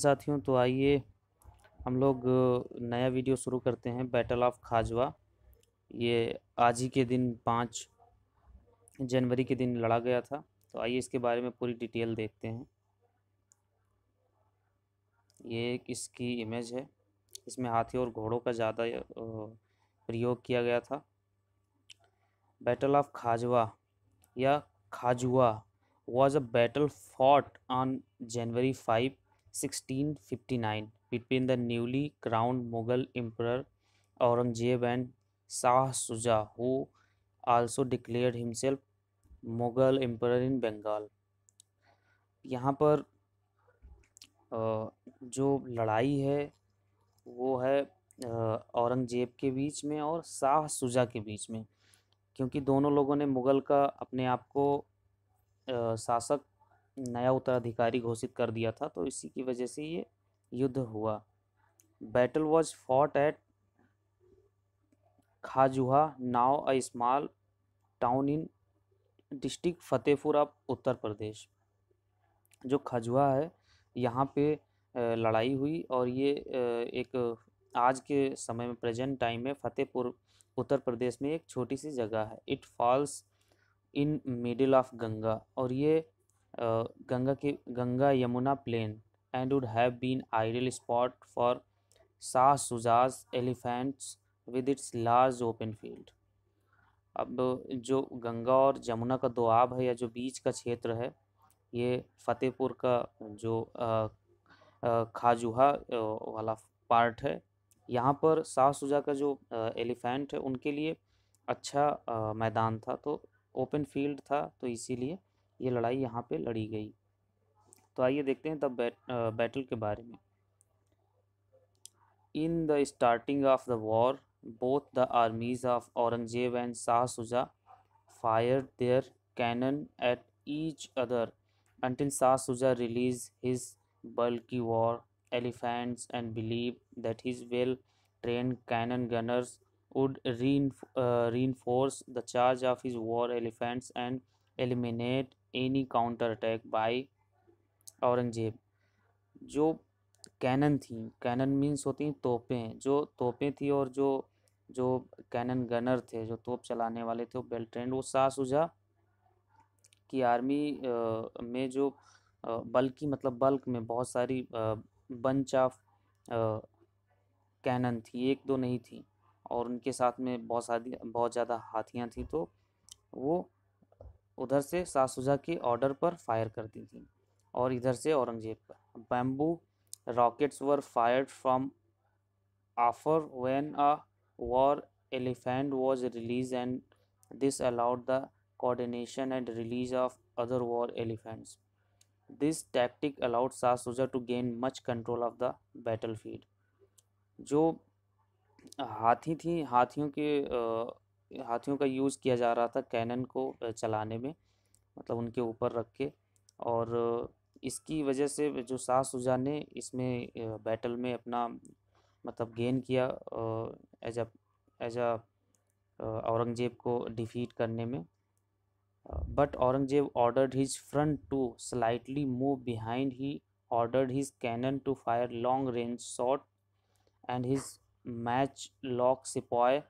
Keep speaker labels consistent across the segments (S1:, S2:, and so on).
S1: साथियों तो आइए हम लोग नया वीडियो शुरू करते हैं बैटल ऑफ खाजवा ये आज ही के दिन पाँच जनवरी के दिन लड़ा गया था तो आइए इसके बारे में पूरी डिटेल देखते हैं ये एक इसकी इमेज है इसमें हाथी और घोड़ों का ज़्यादा प्रयोग किया गया था बैटल ऑफ खाजवा या Khajua was a battle fought on January five 1659 between the newly crowned Mughal Emperor Aurangzeb and Shah Shuja, who also declared himself Mughal Emperor in Bengal. यहाँ पर जो लड़ाई है वो है औरंगजेब के बीच में और शाह सुजा के बीच में क्योंकि दोनों लोगों ने मुग़ल का अपने आप को शासक नया उत्तराधिकारी घोषित कर दिया था तो इसी की वजह से ये युद्ध हुआ battle was fought at Khajuha now a small town in district Fatehpur of Uttar Pradesh जो खजुआ है यहाँ पे लड़ाई हुई और ये एक आज के समय में प्रेजेंट टाइम में फतेहपुर उत्तर प्रदेश में एक छोटी सी जगह है it falls in middle of Ganga और ये गंगा के Ganga Yamuna plain and would have been ideal spot for Shah Shuja's elephants with its large open field अब जो गंगा और यमुना का दोआब है या जो बीच का क्षेत्र है ये फतेहपुर का जो खाजुहा वाला पार्ट है यहाँ पर शाह सुजा का जो एलिफेंट है उनके लिए अच्छा मैदान था तो ओपन फील्ड था तो इसीलिए ये लड़ाई यहाँ पे लड़ी गई तो आइए देखते हैं द बैटल के बारे में in the starting of the war both the armies of Aurangzeb and Shah Shuja fire their cannon at each other until Shah Shuja release his bulky war elephants and believe that his well train cannon gunners would re reinforce the charge of his war elephants and eliminate any counter attack by Aurangzeb जो cannon थी cannon means होती तोपें जो तोपें थी और जो जो cannon gunner थे जो तोप चलाने वाले थे वो बेल्ट्रेंड वो सास सुझा कि आर्मी में जो बल्कि मतलब बल्क में बहुत सारी बंच ऑफ कैनन थी एक दो नहीं थी और उनके साथ में बहुत सारी बहुत ज़्यादा हाथियाँ थी तो वो उधर से सासुजा के ऑर्डर पर फायर करती थी और इधर से औरंगजेब पर bamboo rockets were fire from afar when a war elephant was release and this allowed the coordination and release of other war elephants this tactic allowed Shah Shuja to gain much control of the battle field जो हाथी थी हाथियों के हाथियों का use किया जा रहा था कैनन को चलाने में मतलब उनके ऊपर रख के और इसकी वजह से जो शाह सुजा ने इसमें बैटल में अपना मतलब गेन किया एज एज औरंगजेब को डिफीट करने में but Aurangzeb ordered his front to slightly move behind he ordered his cannon to fire long range shot and his matchlock sepoy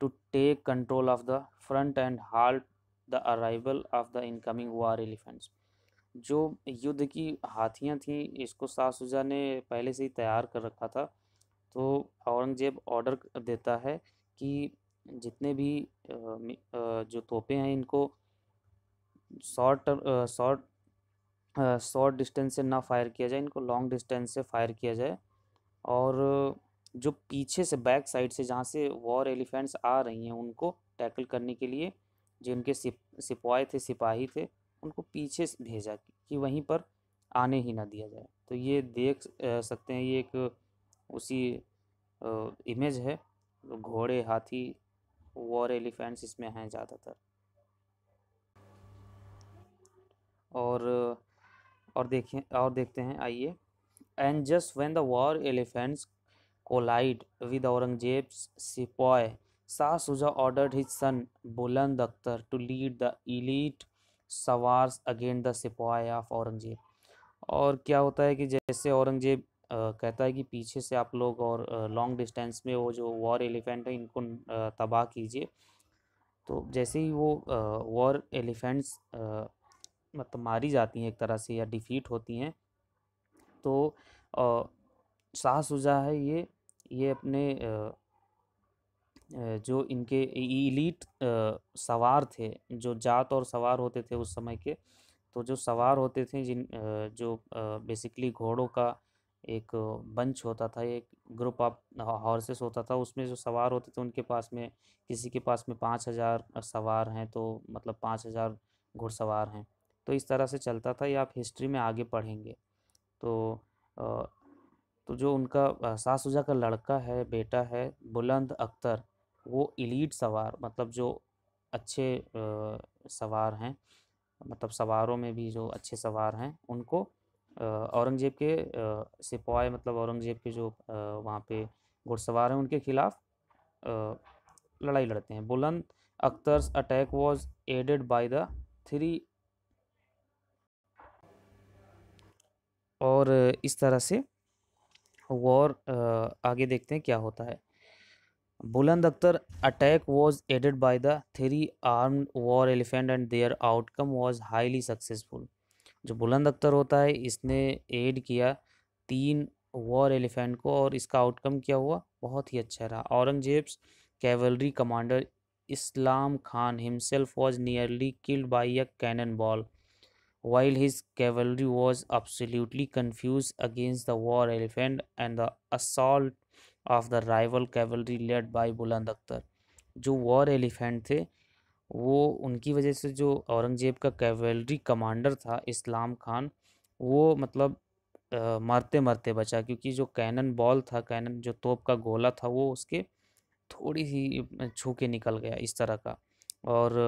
S1: to take control of the front and halt the arrival of the incoming war elephants जो युद्ध की हाथियाँ थीं इसको शाहशुजा ने पहले से ही तैयार कर रखा था तो औरंगजेब ऑर्डर देता है कि जितने भी जो तोपे हैं इनको शॉर्ट शॉर्ट शॉर्ट डिस्टेंस से ना फायर किया जाए इनको लॉन्ग डिस्टेंस से फायर किया जाए और जो पीछे से बैक साइड से जहाँ से वॉर एलिफेंट्स आ रही हैं उनको टैकल करने के लिए जिनके सिप सिपाही थे सिपाही थे उनको पीछे भेजा कि वहीं पर आने ही ना दिया जाए तो ये देख सकते हैं ये एक उसी इमेज है घोड़े हाथी वॉर एलिफेंट्स इसमें हैं ज़्यादातर और और देखें और देखते हैं आइए and just when the war elephants collide with Aurangzeb sepoy Shah Shuja ordered his son Buland Akhtar to lead the elite sowars against the sepoy of Aurangzeb और क्या होता है कि जैसे औरंगजेब कहता है कि पीछे से आप लोग और लॉन्ग डिस्टेंस में वो जो वॉर एलिफेंट है इनको तबाह कीजिए तो जैसे ही वो वॉर एलिफेंट्स मतलब मारी जाती हैं एक तरह से या डिफीट होती हैं तो शाह सुजा है ये ये अपने जो इनके इलीट सवार थे जो जात और सवार होते थे उस समय के तो जो सवार होते थे जिन जो बेसिकली घोड़ों का एक बंच होता था एक ग्रुप ऑफ हॉर्सेस होता था उसमें जो सवार होते थे उनके पास में किसी के पास में पाँच हज़ार सवार हैं तो मतलब पाँच हज़ार घुड़सवार हैं तो इस तरह से चलता था ये आप हिस्ट्री में आगे पढ़ेंगे तो तो जो उनका सासुजा का लड़का है बेटा है बुलंद अख्तर वो इलीट सवार मतलब जो अच्छे सवार हैं मतलब सवारों में भी जो अच्छे सवार हैं उनको औरंगज़ेब के सिपाही मतलब औरंगज़ेब के जो वहाँ पे घुड़सवार हैं उनके ख़िलाफ़ लड़ाई लड़ते हैं Buland Akhtar attack was aided by the three और इस तरह से वॉर आगे देखते हैं क्या होता है Buland Akhtar attack was aided by the three arm war elephant and their outcome was highly successful जो बुलंद अख्तर होता है इसने एड किया तीन वॉर एलिफेंट को और इसका आउटकम क्या हुआ बहुत ही अच्छा रहा Aurangzeb's cavalry commander Islam Khan himself was nearly killed by a cannon ball while his cavalry was absolutely confused against the war elephant and the assault of the rival cavalry led by बुलंद अख्तर जो वॉर एलिफेंट थे वो उनकी वजह से जो औरंगज़ेब का cavalry commander था इस्लाम खान वो मतलब आ, मरते मरते बचा क्योंकि जो कैनन बॉल था कैनन जो तोप का गोला था वो उसके थोड़ी सी छू के निकल गया इस तरह का और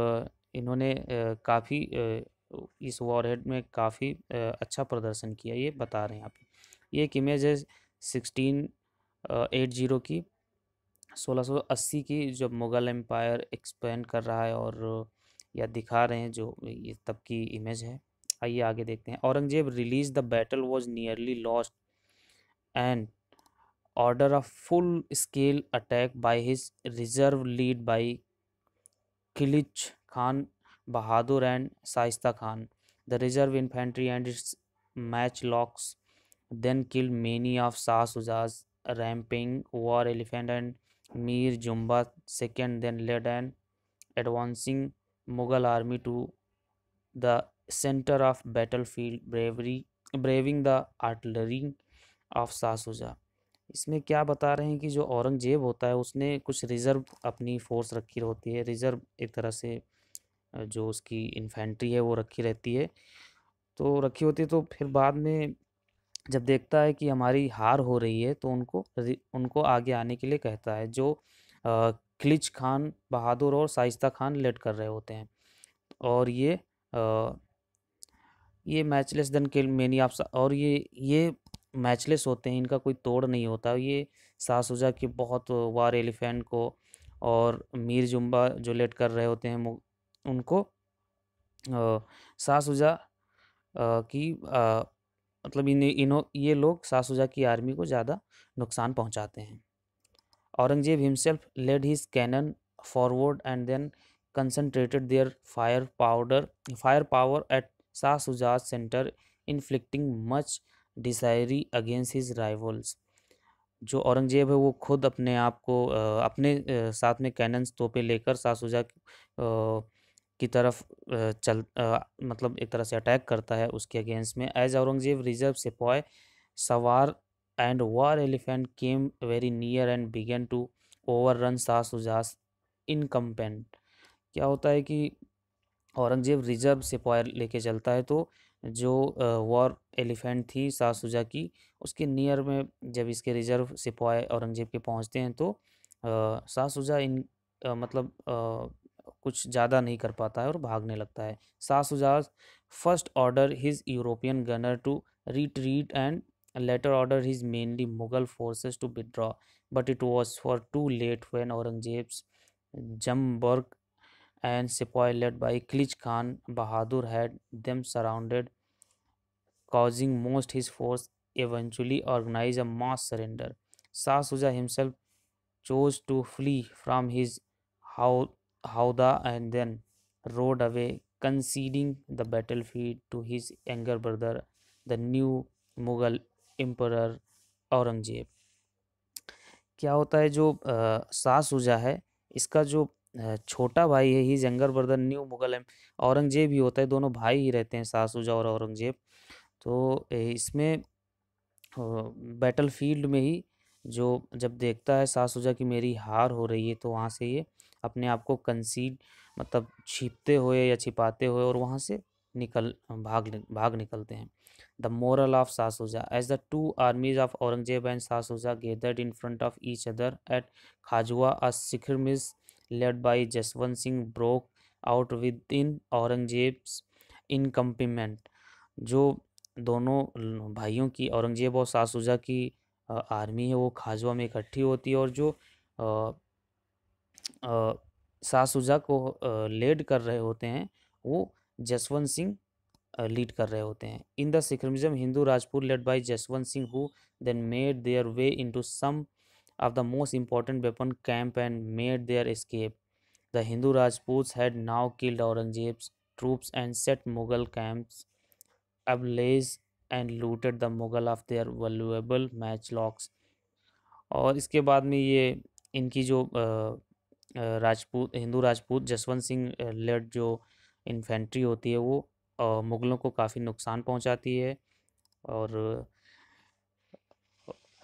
S1: इन्होंने काफ़ी तो इस वॉरहेड में काफ़ी अच्छा प्रदर्शन किया ये बता रहे हैं आप ये एक इमेज है सिक्सटीन एट जीरो की सोलह सौ अस्सी की जब मुग़ल एम्पायर एक्सपेंड कर रहा है और या दिखा रहे हैं जो ये तब की इमेज है आइए आगे देखते हैं Aurangzeb release the battle was nearly lost and order a full scale attack by his reserve lead by Kilich Khan Bahadur and Shaista Khan the reserve infantry and its matchlocks then kill many of Shuja's ramping war elephant and Mir Jumla second then led and advancing Mughal army to the centre of battle field bravery braving the artillery of Shuja इसमें क्या बता रहे हैं कि जो औरंगजेब होता है उसने कुछ रिजर्व अपनी फोर्स रखी होती है रिजर्व एक तरह से जो उसकी इन्फेंट्री है वो रखी रहती है तो रखी होती है तो फिर बाद में जब देखता है कि हमारी हार हो रही है तो उनको उनको आगे आने के लिए कहता है जो खिलिच खान बहादुर और साइस्ता खान लेट कर रहे होते हैं और ये आ, ये मैचलेस दन के मैनी आप और ये ये मैचलेस होते हैं इनका कोई तोड़ नहीं होता ये सासुजा के बहुत वार एलिफेंट को और मीर जुम्बा जो लेट कर रहे होते हैं उनको सासुजा की मतलब इन इनो ये लोग सासुजा की आर्मी को ज़्यादा नुकसान पहुंचाते हैं Aurangzeb himself led his cannon forward and then concentrated their fire powder fire power at Shah Shuja's centre inflicting much disarray against his rivals जो औरंगजेब है वो खुद अपने आप को अपने साथ में कैनन्स तोपे लेकर सासुजा की तरफ चल आ, मतलब एक तरह से अटैक करता है उसके अगेंस्ट में एज औरंगजेब रिजर्व पॉय sowar and war elephant came very near and began to overrun Shuja's encampment क्या होता है कि औरंगजेब रिजर्व पॉय लेके चलता है तो जो वॉर एलिफेंट थी शाह सुजा की उसके नियर में जब इसके रिजर्व सिपाही औरंगजेब के पहुंचते हैं तो शाह सुजा इन आ, मतलब कुछ ज़्यादा नहीं कर पाता है और भागने लगता है Shah Shuja first order his European gunner to retreat and later order his mainly Mughal forces to withdraw but it was far too late when Aurangzeb zamburak and sepoy led by Kilich Khan Bahadur had them surrounded causing most his force eventually organise a mass surrender Shah Shuja himself chose to flee from his हाउ Hauda and then rode away, conceding the battlefield to his younger brother, the new Mughal emperor Aurangzeb क्या होता है जो उजा है इसका जो छोटा भाई है ही जंगर ब्रदर न्यू मुगल एम औरंगजेब ही होता है दोनों भाई ही रहते हैं उजा और औरंगजेब तो इसमें बैटल फील्ड में ही जो जब देखता है उजा की मेरी हार हो रही है तो वहाँ से ये अपने आप को कंसीड मतलब छिपते हुए या छिपाते हुए और वहाँ से निकल भाग भाग निकलते हैं the moral of Shah Shuja as the two armies of Aurangzeb and Shah Shuja gathered in front of each other at Khajwa a skirmish led by Jaswant Singh broke out within in encampment जो दोनों भाइयों की औरंगजेब और सासूजा की आर्मी है वो खाजुआ में इकट्ठी होती है और जो सासुजा को लेड कर रहे होते हैं वो जसवंत सिंह लीड कर रहे होते हैं in the skirmish Hindu Rajput led by Jaswant Singh who then made their way into some of the most important weapon camp and made their escape the Hindu Rajput had now killed Aurangzeb's troops and set Mughal camps and looted the Mughal of their their matchlocks और इसके बाद में ये इनकी जो Rajput Hindu Rajput Jaswant Singh led जो infantry होती है वो मुग़लों को काफ़ी नुकसान पहुंचाती है और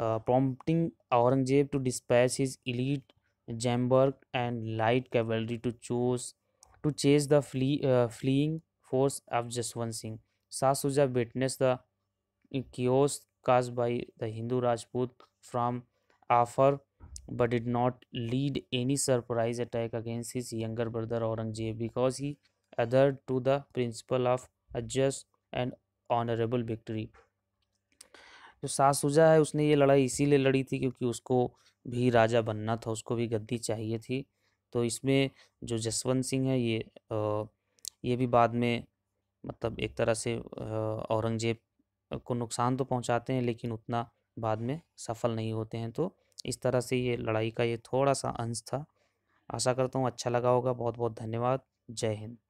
S1: prompting Aurangzeb to dispatch his elite जैम्बर्ग and light cavalry to chose to chase the flee fleeing force of Jaswant Singh Sasuja witness the chaos caused by the Hindu Rajput from afar but it not lead any surprise attack against his younger brother Aurangzeb because he adhered to the principle of a just and honourable victory जो सासुजा है उसने ये लड़ाई इसीलिए लड़ी थी क्योंकि उसको भी राजा बनना था उसको भी गद्दी चाहिए थी तो इसमें जो जसवंत सिंह है ये आ, ये भी बाद में मतलब एक तरह से औरंगजेब को नुकसान तो पहुंचाते हैं लेकिन उतना बाद में सफल नहीं होते हैं तो इस तरह से ये लड़ाई का ये थोड़ा सा अंश था आशा करता हूँ अच्छा लगा होगा बहुत बहुत धन्यवाद जय हिंद